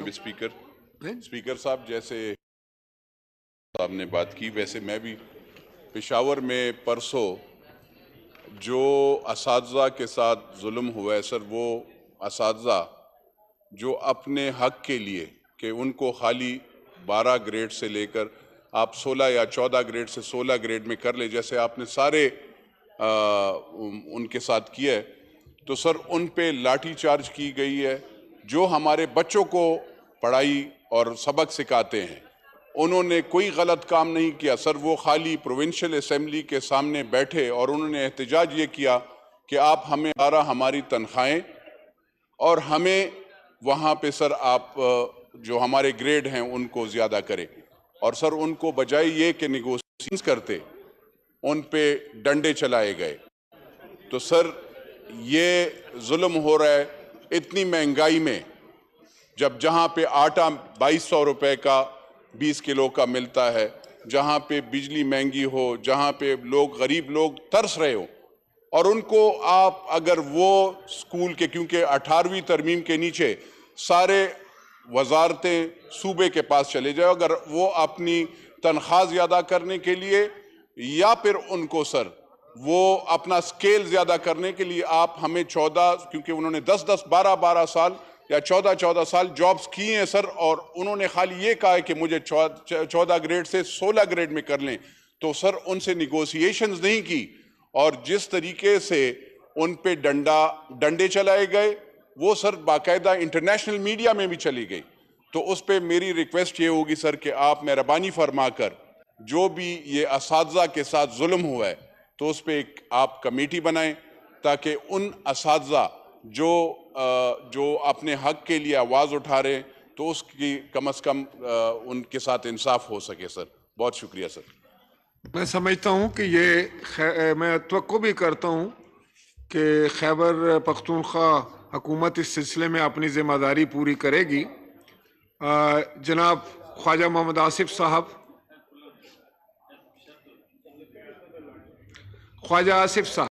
जनाब speaker speaker साहब जैसे साहब ने बात की वैसे मैं भी पेशावर में परसों जो इस के साथ जुल्म हुआ है सर वो इस जो अपने हक के लिए कि उनको खाली 12 ग्रेड से लेकर आप 16 या 14 ग्रेड से 16 ग्रेड में कर ले जैसे आपने सारे आ, उनके साथ किया है तो सर उन पे लाठी चार्ज की गई है जो हमारे बच्चों को पढ़ाई और सबक सिखाते हैं उन्होंने कोई गलत काम नहीं किया सर वो खाली प्रोविंशियल असम्बली के सामने बैठे और उन्होंने एहतजाज ये किया कि आप हमें सारा हमारी तनख्वाहें और हमें वहाँ पे सर आप जो हमारे ग्रेड हैं उनको ज़्यादा करें और सर उनको बजाय ये कि निगोसिएशन करते उन पे डंडे चलाए गए तो सर ये जुल्म हो रहा है इतनी महंगाई में जब जहाँ पे आटा बाईस सौ रुपये का बीस किलो का मिलता है जहाँ पे बिजली महंगी हो जहाँ पे लोग गरीब लोग तरस रहे हो और उनको आप अगर वो स्कूल के क्योंकि अठारहवीं तरमीम के नीचे सारे वजारतें सूबे के पास चले जाओ अगर वो अपनी तनख्वाह ज़्यादा करने के लिए या फिर उनको सर वो अपना स्केल ज़्यादा करने के लिए आप हमें चौदह क्योंकि उन्होंने दस दस बारह बारह साल या चौदह चौदह साल जॉब्स किए हैं सर और उन्होंने खाली ये कहा है कि मुझे चौदह ग्रेड से सोलह ग्रेड में कर लें तो सर उनसे निगोसिएशन नहीं की और जिस तरीके से उन पर डंडा डंडे चलाए गए वो सर बाकायदा इंटरनेशनल मीडिया में भी चली गई तो उस पर मेरी रिक्वेस्ट ये होगी सर कि आप मेहरबानी फरमा कर जो भी ये इस के साथ जुल्म हुआ है तो उस पर एक आप कमेटी बनाएं ताकि उन इस जो जो अपने हक के लिए आवाज़ उठा रहे तो उसकी कम अज़ कम उनके साथ इंसाफ हो सके सर बहुत शुक्रिया सर मैं समझता हूँ कि ये मैं तो भी करता हूँ कि खैबर पख्तूनख्वा हकूमत इस सिलसिले में अपनी ज़िम्मेदारी पूरी करेगी जनाब ख्वाजा मोहम्मद आसिफ साहब ख्वाजा आसिफ साहब